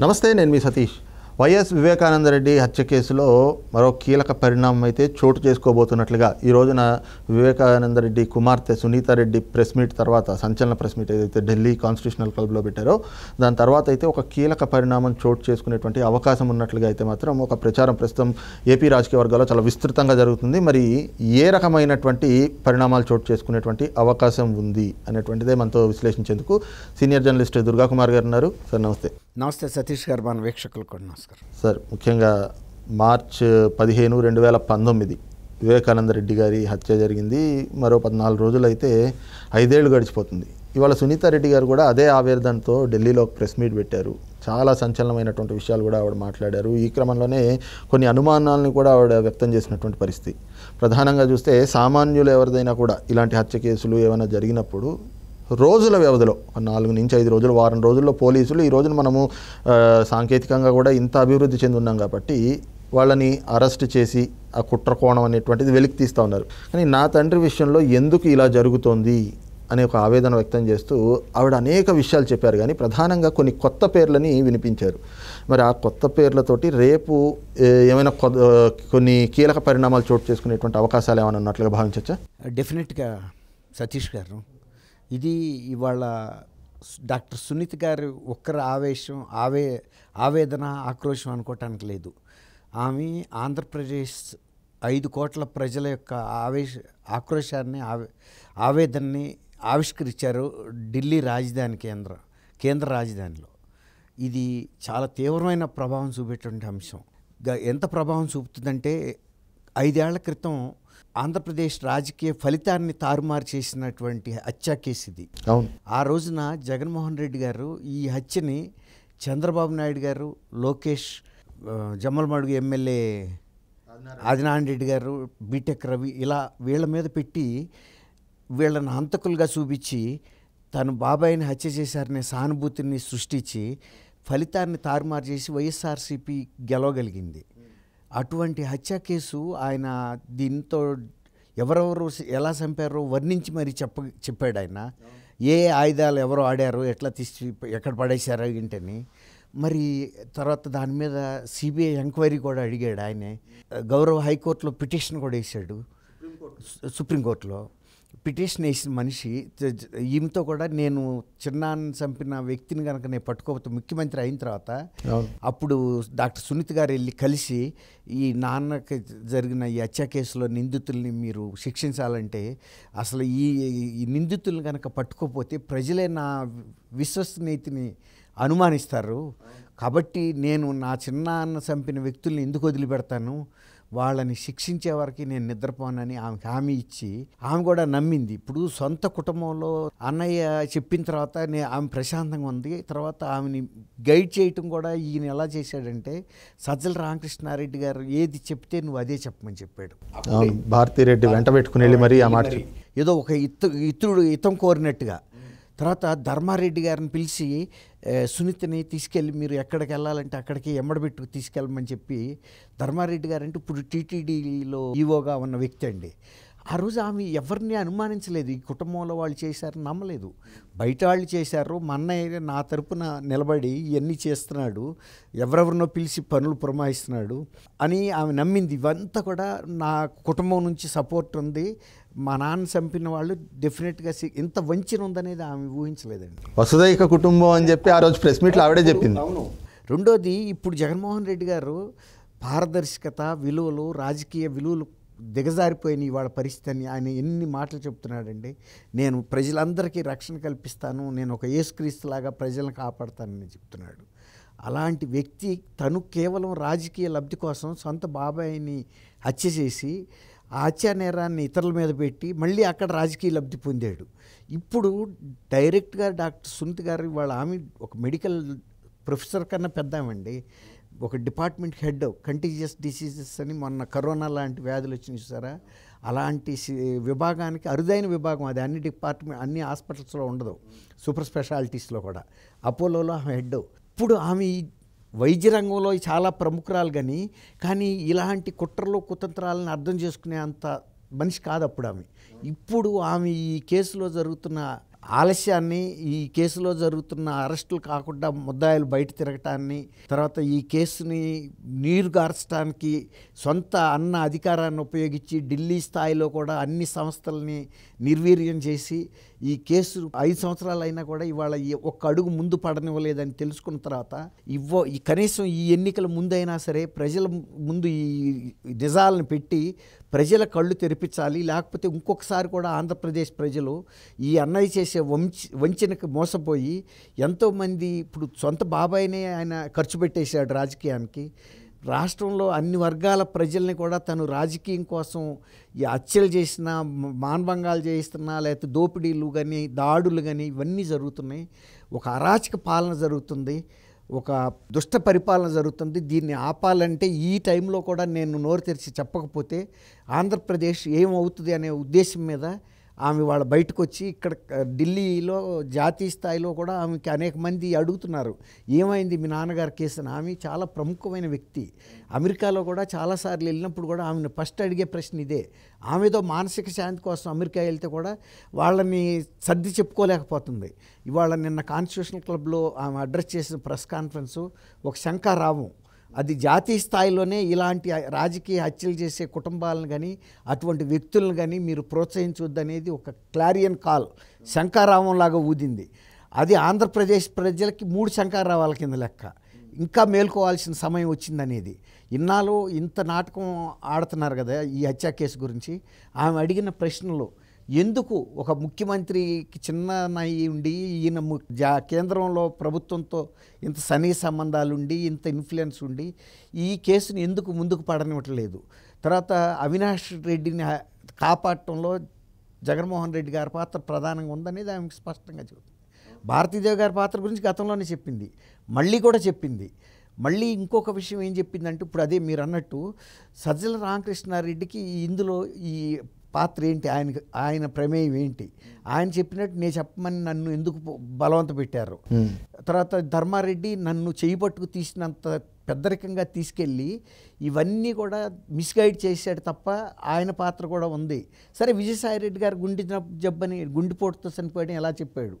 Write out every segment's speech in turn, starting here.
नमस्ते नैन सतीश వైఎస్ వివేకానందరెడ్డి హత్య కేసులో మరో కీలక పరిణామం అయితే చోటు చేసుకోబోతున్నట్లుగా ఈ రోజున వివేకానందరెడ్డి కుమార్తె సునీతారెడ్డి ప్రెస్ మీట్ తర్వాత సంచలన ప్రెస్ మీట్ ఏదైతే ఢిల్లీ కాన్స్టిట్యూషనల్ క్లబ్లో పెట్టారో దాని తర్వాత అయితే ఒక కీలక పరిణామం చోటు చేసుకునేటువంటి అవకాశం ఉన్నట్లుగా అయితే మాత్రం ఒక ప్రచారం ప్రస్తుతం ఏపీ రాజకీయ వర్గాల్లో చాలా విస్తృతంగా జరుగుతుంది మరి ఏ రకమైనటువంటి పరిణామాలు చోటు చేసుకునేటువంటి అవకాశం ఉంది అనేటువంటిదే మనతో విశ్లేషించేందుకు సీనియర్ జర్నలిస్ట్ దుర్గాకుమార్ గారు ఉన్నారు సార్ నమస్తే నమస్తే సతీష్ గారు మన వీక్షకులకు నమస్తే నమస్కారం సార్ ముఖ్యంగా మార్చ్ పదిహేను రెండు వేల పంతొమ్మిది వివేకానంద రెడ్డి గారి హత్య జరిగింది మరో పద్నాలుగు రోజులైతే ఐదేళ్లు గడిచిపోతుంది ఇవాళ సునీతారెడ్డి గారు కూడా అదే ఆవేదనతో ఢిల్లీలో ప్రెస్ మీట్ పెట్టారు చాలా సంచలనమైనటువంటి విషయాలు కూడా ఆవిడ మాట్లాడారు ఈ క్రమంలోనే కొన్ని అనుమానాలను కూడా ఆవిడ వ్యక్తం చేసినటువంటి పరిస్థితి ప్రధానంగా చూస్తే సామాన్యులు ఎవరిదైనా కూడా ఇలాంటి హత్య కేసులు ఏమైనా జరిగినప్పుడు రోజుల వ్యవధిలో నాలుగు నుంచి ఐదు రోజులు వారం రోజుల్లో పోలీసులు ఈ రోజున మనము సాంకేతికంగా కూడా ఇంత అభివృద్ధి చెందున్నాం కాబట్టి వాళ్ళని అరెస్ట్ చేసి ఆ కుట్రకోణం అనేటువంటిది వెలికి తీస్తూ ఉన్నారు కానీ నా తండ్రి విషయంలో ఎందుకు ఇలా జరుగుతోంది అనే ఒక ఆవేదన వ్యక్తం చేస్తూ ఆవిడ అనేక విషయాలు చెప్పారు కానీ ప్రధానంగా కొన్ని కొత్త పేర్లని వినిపించారు మరి ఆ కొత్త పేర్లతోటి రేపు ఏమైనా కొన్ని కీలక పరిణామాలు చోటు చేసుకునేటువంటి అవకాశాలు ఏమైనా ఉన్నట్లుగా భావించవచ్చా డెఫినెట్గా సతీష్ గారు ఇది ఇవాళ డాక్టర్ సునీత్ గారు ఒక్కరి ఆవేశం ఆవే ఆవేదన ఆక్రోశం అనుకోవటానికి లేదు ఆమె ఆంధ్రప్రదేశ్ ఐదు కోట్ల ప్రజల యొక్క ఆవేశ ఆక్రోశాన్ని ఆవే ఆవేదనని ఆవిష్కరించారు ఢిల్లీ రాజధాని కేంద్రం కేంద్ర రాజధానిలో ఇది చాలా తీవ్రమైన ప్రభావం చూపేటువంటి అంశం ఎంత ప్రభావం చూపుతుందంటే ఐదేళ్ల క్రితం ఆంధ్రప్రదేశ్ రాజకీయ ఫలితాన్ని తారుమారు చేసినటువంటి హత్య కేసు ఇది ఆ రోజున జగన్మోహన్ రెడ్డి గారు ఈ హత్యని చంద్రబాబు నాయుడు గారు లోకేష్ జమ్మలమడుగు ఎమ్మెల్యే ఆదినారాయణ రెడ్డి గారు బీటెక్ రవి ఇలా వీళ్ళ మీద పెట్టి వీళ్ళని హంతకులుగా చూపించి తను బాబాయిని హత్య చేశారనే సానుభూతిని సృష్టించి ఫలితాన్ని తారుమారు చేసి వైఎస్ఆర్సీపీ గెలవగలిగింది అటువంటి హత్య కేసు ఆయన దీంతో ఎవరెవరు ఎలా చంపారో వర్ణించి మరి చెప్ప చెప్పాడు ఆయన ఏ ఆయుధాలు ఎవరు ఆడారు ఎట్లా తీసి ఎక్కడ పడేశారు ఏంటని మరి తర్వాత దాని మీద సిబిఐ ఎంక్వైరీ కూడా అడిగాడు ఆయనే గౌరవ హైకోర్టులో పిటిషన్ కూడా వేశాడు సుప్రీంకోర్టులో పిటిషన్ వేసిన మనిషి ఈమెతో కూడా నేను చిన్నాన్ని చంపిన వ్యక్తిని కనుక నేను పట్టుకోకపోతే ముఖ్యమంత్రి అయిన తర్వాత అప్పుడు డాక్టర్ సునీత్ గారు వెళ్ళి కలిసి ఈ నాన్నకి జరిగిన ఈ హత్య కేసులో నిందితుల్ని మీరు శిక్షించాలంటే అసలు ఈ ఈ నిందితుల్ని కనుక పట్టుకోకపోతే ప్రజలే నా విశ్వసనీయతిని అనుమానిస్తారు కాబట్టి నేను నా చిన్నాన్న చంపిన వ్యక్తుల్ని ఎందుకు వదిలిపెడతాను వాళ్ళని శిక్షించే వరకు నేను నిద్రపోనని ఆమెకి హామీ ఇచ్చి ఆమె కూడా నమ్మింది ఇప్పుడు సొంత కుటుంబంలో అన్నయ్య చెప్పిన తర్వాత ఆమె ప్రశాంతంగా ఉంది తర్వాత ఆమెని గైడ్ చేయటం కూడా ఈయన ఎలా చేశాడంటే సజ్జల రామకృష్ణారెడ్డి గారు ఏది చెప్తే నువ్వు అదే చెప్పమని చెప్పాడు భారతీరెడ్డి వెంట పెట్టుకుని వెళ్ళి మరి ఆ మాట ఏదో ఒక ఇత్తు ఇతరుడు ఇతం కోరినట్టుగా తర్వాత ధర్మారెడ్డి గారిని పిలిచి సునీతని తీసుకెళ్ళి మీరు ఎక్కడికి వెళ్ళాలంటే అక్కడికి ఎమ్మడబెట్టు తీసుకెళ్ళమని చెప్పి ధర్మారెడ్డి గారు అంటే ఇప్పుడు టీటీడీలో ఈవోగా ఉన్న వ్యక్తి అండి ఆ రోజు ఆమె ఎవరిని అనుమానించలేదు ఈ కుటుంబంలో వాళ్ళు చేశారు నమ్మలేదు బయట వాళ్ళు చేశారు మా అన్నయ్య నా తరపున నిలబడి ఇవన్నీ చేస్తున్నాడు ఎవరెవరినో పిలిచి పనులు పురమాయిస్తున్నాడు అని ఆమె నమ్మింది ఇవంతా కూడా నా కుటుంబం నుంచి సపోర్ట్ ఉంది మా నాన్న చంపిన వాళ్ళు డెఫినెట్గా ఇంత వంచిన ఉందనేది ఆమె ఊహించలేదండి వసుదైక కుటుంబం అని చెప్పి ఆ రోజు ప్రెస్ మీట్లో ఆవిడే చెప్పింది అవును రెండోది ఇప్పుడు జగన్మోహన్ రెడ్డి గారు పారదర్శకత విలువలు రాజకీయ విలువలు దిగజారిపోయిన ఇవాళ పరిస్థితిని ఆయన ఎన్ని మాటలు చెప్తున్నాడండి నేను ప్రజలందరికీ రక్షణ కల్పిస్తాను నేను ఒక యేసుక్రీస్తులాగా ప్రజలను కాపాడతానని చెప్తున్నాడు అలాంటి వ్యక్తి తను కేవలం రాజకీయ లబ్ధి కోసం సొంత బాబాయిని హత్య చేసి హత్యా నేరాన్ని ఇతరుల మీద పెట్టి మళ్ళీ అక్కడ రాజకీయ లబ్ధి పొందాడు ఇప్పుడు డైరెక్ట్గా డాక్టర్ సునీత్ గారు వాళ్ళ ఆమె ఒక మెడికల్ ప్రొఫెసర్ కన్నా పెద్దామండి ఒక డిపార్ట్మెంట్ హెడ్ కంటీజియస్ డిసీజెస్ అని మొన్న కరోనా లాంటి వ్యాధులు వచ్చిన సారా అలాంటి విభాగానికి అరుదైన విభాగం అది అన్ని డిపార్ట్మెంట్ అన్ని హాస్పిటల్స్లో ఉండదు సూపర్ స్పెషాలిటీస్లో కూడా అపోలోలో ఆమె హెడ్ ఇప్పుడు ఆమె వైద్య రంగంలో చాలా ప్రముఖురాలు కానీ కానీ ఇలాంటి కుట్రలు కుతంత్రాలను అర్థం చేసుకునే అంత మనిషి కాదు అప్పుడు ఆమె ఇప్పుడు ఆమె ఈ కేసులో జరుగుతున్న ఆలస్యాన్ని ఈ కేసులో జరుగుతున్న అరెస్టులు కాకుండా ముద్దాయిలు బయట తిరగటాన్ని తర్వాత ఈ కేసుని నీరు గార్చడానికి సొంత అన్న అధికారాన్ని ఉపయోగించి ఢిల్లీ స్థాయిలో కూడా అన్ని సంస్థల్ని నిర్వీర్యం చేసి ఈ కేసు ఐదు సంవత్సరాలు అయినా కూడా ఇవాళ ఒక్క అడుగు ముందు పడనివ్వలేదని తెలుసుకున్న తర్వాత ఇవ్వ కనీసం ఈ ఎన్నికల ముందైనా సరే ప్రజల ముందు ఈ నిజాలను పెట్టి ప్రజల కళ్ళు తెరిపించాలి లేకపోతే ఇంకొకసారి కూడా ఆంధ్రప్రదేశ్ ప్రజలు ఈ అన్నయ్య చేసే వంచి వంచనకి మోసపోయి ఎంతోమంది ఇప్పుడు సొంత బాబాయినే ఆయన ఖర్చు పెట్టేశాడు రాజకీయానికి రాష్ట్రంలో అన్ని వర్గాల ప్రజల్ని కూడా తను రాజకీయం కోసం ఈ హత్యలు చేసిన మానభంగాలు చేయిస్తున్నా లేకపోతే దోపిడీలు కానీ దాడులు కానీ ఇవన్నీ జరుగుతున్నాయి ఒక అరాచక పాలన జరుగుతుంది ఒక దుష్ట పరిపాలన జరుగుతుంది దీన్ని ఆపాలంటే ఈ టైంలో కూడా నేను నోరు తెరిచి చెప్పకపోతే ఆంధ్రప్రదేశ్ ఏమవుతుంది అనే ఉద్దేశం మీద ఆమె వాళ్ళ బయటకు వచ్చి ఇక్కడ ఢిల్లీలో జాతీయ స్థాయిలో కూడా ఆమెకి అనేక మంది అడుగుతున్నారు ఏమైంది మీ నాన్నగారి కేసు అని ఆమె చాలా ప్రముఖమైన వ్యక్తి అమెరికాలో కూడా చాలాసార్లు వెళ్ళినప్పుడు కూడా ఆమెను ఫస్ట్ అడిగే ప్రశ్న ఇదే ఆమెతో మానసిక శాంతి కోసం అమెరికా వెళ్తే కూడా వాళ్ళని సర్ది చెప్పుకోలేకపోతుంది ఇవాళ నిన్న కాన్స్టిట్యూషన్ క్లబ్లో ఆమె అడ్రస్ చేసిన ప్రెస్ కాన్ఫరెన్సు ఒక శంకారావం అది జాతీయ స్థాయిలోనే ఇలాంటి రాజకీయ హత్యలు చేసే కుటుంబాలను కానీ అటువంటి వ్యక్తులను కానీ మీరు అనేది ఒక క్లారియన్ కాల్ లాగా ఊదింది అది ఆంధ్రప్రదేశ్ ప్రజలకి మూడు శంకారావాల కింద లెక్క ఇంకా మేల్కోవాల్సిన సమయం వచ్చిందనేది ఇన్నాళ్ళు ఇంత నాటకం ఆడుతున్నారు కదా ఈ హత్యా కేసు గురించి ఆమె అడిగిన ప్రశ్నలు ఎందుకు ఒక ముఖ్యమంత్రికి చిన్ననయ్యి ఉండి ఈయన జా కేంద్రంలో ప్రభుత్వంతో ఇంత సంబంధాలు సంబంధాలుండి ఇంత ఇన్ఫ్లుయెన్స్ ఉండి ఈ కేసుని ఎందుకు ముందుకు పడనివ్వట్లేదు తర్వాత అవినాష్ రెడ్డిని కాపాడటంలో జగన్మోహన్ రెడ్డి గారి పాత్ర ప్రధానంగా ఉందనేది ఆమెకు స్పష్టంగా చెబుతుంది భారతీదేవి గారి పాత్ర గురించి గతంలోనే చెప్పింది మళ్ళీ కూడా చెప్పింది మళ్ళీ ఇంకొక విషయం ఏం చెప్పిందంటే ఇప్పుడు అదే మీరు అన్నట్టు సజ్జల రామకృష్ణారెడ్డికి ఇందులో ఈ పాత్ర ఏంటి ఆయన ఆయన ప్రమేయం ఏంటి ఆయన చెప్పినట్టు నేను చెప్పమని నన్ను ఎందుకు బలవంత పెట్టారు తర్వాత ధర్మారెడ్డి నన్ను చేయి పట్టుకు తీసినంత పెద్దరికంగా తీసుకెళ్ళి ఇవన్నీ కూడా మిస్గైడ్ చేశాడు తప్ప ఆయన పాత్ర కూడా ఉంది సరే విజయసాయి రెడ్డి గారు గుండె జబ్బని గుండెపోటుతో చనిపోయాడు ఎలా చెప్పాడు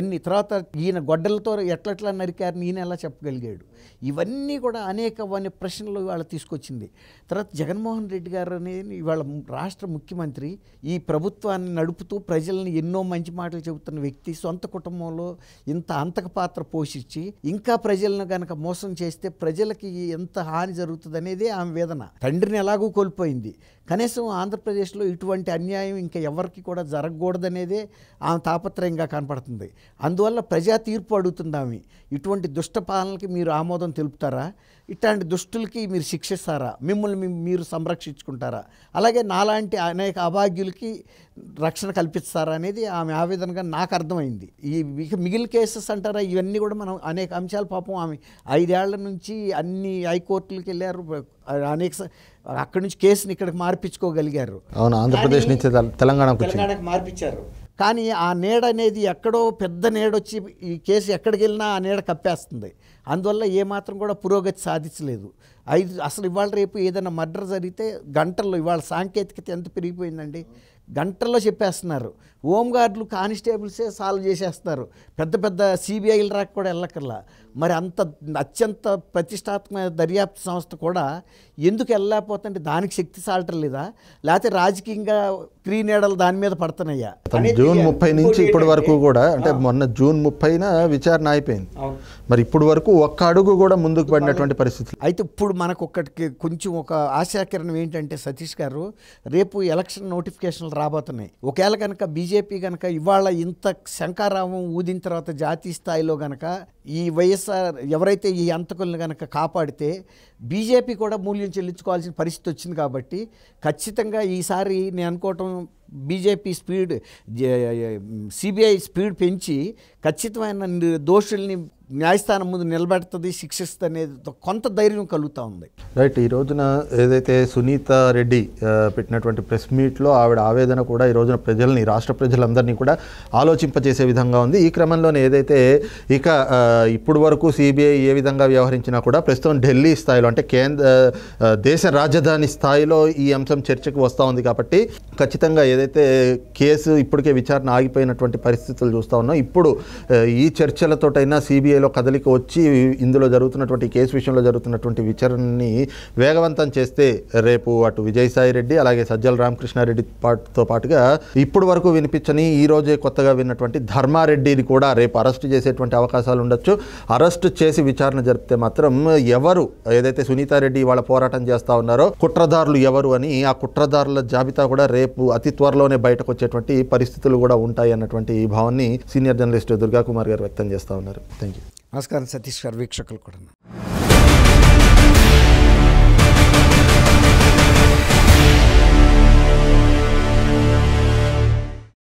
ఎన్ని తర్వాత ఈయన గొడ్డలతో ఎట్లెట్లా నరికారు ఈయన ఎలా చెప్పగలిగాడు ఇవన్నీ కూడా అనేకమైన ప్రశ్నలు ఇవాళ తీసుకొచ్చింది తర్వాత జగన్మోహన్ రెడ్డి గారు అనేది ఇవాళ రాష్ట్ర ముఖ్యమంత్రి ఈ ప్రభుత్వాన్ని నడుపుతూ ప్రజలను ఎన్నో మంచి మాటలు చెబుతున్న వ్యక్తి సొంత కుటుంబంలో ఇంత అంతక పాత్ర పోషించి ఇంకా ప్రజలను కనుక మోసం చేస్తే ప్రజలకి ఎంత హాని జరుగుతుంది ఆమె వేదన తండ్రిని ఎలాగూ కోల్పోయింది కనీసం ఆంధ్రప్రదేశ్లో ఇటువంటి అన్యాయం ఇంకా ఎవరికి కూడా జరగకూడదనేదే ఆమె తాపత్రయంగా కనపడుతుంది అందువల్ల ప్రజా తీర్పు అడుగుతుందామి ఇటువంటి దుష్ట పాలనకి మీరు ఆమోదం తెలుపుతారా ఇట్లాంటి దుష్టులకి మీరు శిక్షిస్తారా మిమ్మల్ని మీరు సంరక్షించుకుంటారా అలాగే నాలాంటి అనేక అభాగ్యులకి రక్షణ కల్పిస్తారా అనేది ఆమె ఆవేదనగా నాకు అర్థమైంది ఈ మిగిలిన కేసెస్ అంటారా ఇవన్నీ కూడా మనం అనేక అంశాలు పాపం ఆమె ఐదేళ్ల నుంచి అన్ని హైకోర్టులకు వెళ్ళారు అనేక అక్కడి నుంచి కేసుని ఇక్కడికి మార్పించుకోగలిగారు అవును ఆంధ్రప్రదేశ్ నుంచి తెలంగాణకు మార్పించారు కానీ ఆ నీడ అనేది ఎక్కడో పెద్ద నీడొచ్చి ఈ కేసు ఎక్కడికి వెళ్ళినా ఆ నీడ కప్పేస్తుంది అందువల్ల ఏమాత్రం కూడా పురోగతి సాధించలేదు ఐదు అసలు ఇవాళ రేపు ఏదైనా మర్డర్ జరిగితే గంటల్లో ఇవాళ సాంకేతికత ఎంత పెరిగిపోయిందండి గంటల్లో చెప్పేస్తున్నారు హోంగార్డులు కానిస్టేబుల్సే సాల్వ్ చేసేస్తారు పెద్ద పెద్ద సిబిఐలు రాక కూడా వెళ్ళక్కర్లా మరి అంత అత్యంత ప్రతిష్టాత్మక దర్యాప్తు సంస్థ కూడా ఎందుకు వెళ్ళలేకపోతుంటే దానికి శక్తి సాల్టర్ లేదా లేకపోతే రాజకీయంగా క్రీనేడలు దాని మీద పడుతున్నాయా జూన్ ముప్పై నుంచి ఇప్పటి వరకు కూడా అంటే మొన్న జూన్ ముప్పైన విచారణ అయిపోయింది మరి ఇప్పటి వరకు ఒక్క అడుగు కూడా ముందుకు పడినటువంటి పరిస్థితి అయితే ఇప్పుడు మనకు ఒక్కటికి కొంచెం ఒక ఆశాకరణం ఏంటంటే సతీష్ గారు రేపు ఎలక్షన్ నోటిఫికేషన్లు రాబోతున్నాయి ఒకవేళ కనుక బీజేపీ బీజేపీ కనుక ఇవాళ ఇంత శంకారావం ఊదిన తర్వాత జాతీయ స్థాయిలో కనుక ఈ వైఎస్ఆర్ ఎవరైతే ఈ అంతకులను కనుక కాపాడితే బీజేపీ కూడా మూల్యం చెల్లించుకోవాల్సిన పరిస్థితి వచ్చింది కాబట్టి ఖచ్చితంగా ఈసారి నేను అనుకోవటం బీజేపీ స్పీడ్ సిబిఐ స్పీడ్ పెంచి ఖచ్చితమైన దోషుల్ని న్యాయస్థానం ముందు నిలబెడుతుంది శిక్షిస్తుంది అనేది కొంత ధైర్యం కలుగుతూ ఉంది రైట్ ఈ రోజున ఏదైతే సునీత రెడ్డి పెట్టినటువంటి ప్రెస్ మీట్లో ఆవిడ ఆవేదన కూడా ఈ రోజున ప్రజల్ని రాష్ట్ర ప్రజలందరినీ కూడా ఆలోచింపజేసే విధంగా ఉంది ఈ క్రమంలోనే ఏదైతే ఇక ఇప్పుడు వరకు సిబిఐ ఏ విధంగా వ్యవహరించినా కూడా ప్రస్తుతం ఢిల్లీ స్థాయిలో అంటే కేంద్ర దేశ రాజధాని స్థాయిలో ఈ అంశం చర్చకు వస్తూ ఉంది కాబట్టి ఖచ్చితంగా ఏదైతే కేసు ఇప్పటికే విచారణ ఆగిపోయినటువంటి పరిస్థితులు చూస్తూ ఉన్నాం ఇప్పుడు ఈ చర్చలతోటైనా సిబిఐలో కదలిక వచ్చి ఇందులో జరుగుతున్నటువంటి కేసు విషయంలో జరుగుతున్నటువంటి విచారణని వేగవంతం చేస్తే రేపు అటు విజయసాయి రెడ్డి అలాగే సజ్జల రామకృష్ణారెడ్డి పాటుతో పాటుగా ఇప్పుడు వరకు వినిపించని ఈ రోజే కొత్తగా విన్నటువంటి ధర్మారెడ్డిని కూడా రేపు అరెస్ట్ చేసేటువంటి అవకాశాలు ఉండొచ్చు అరెస్ట్ చేసి విచారణ జరిపితే మాత్రం ఎవరు ఏదైతే సునీతారెడ్డి వాళ్ళ పోరాటం చేస్తూ ఉన్నారో కుట్రదారులు ఎవరు అని ఆ కుట్రదారుల జాబితా కూడా రేపు అతి త్వర త్వరలోనే బయటకు వచ్చేటువంటి పరిస్థితులు కూడా ఉంటాయి అన్నటువంటి ఈ భావాన్ని సీనియర్ జర్నలిస్ట్ దుర్గా కుమార్ గారు వ్యక్తం చేస్తూ ఉన్నారు థ్యాంక్ యూ నమస్కారం సతీష్ గారు వీక్షకులు కూడా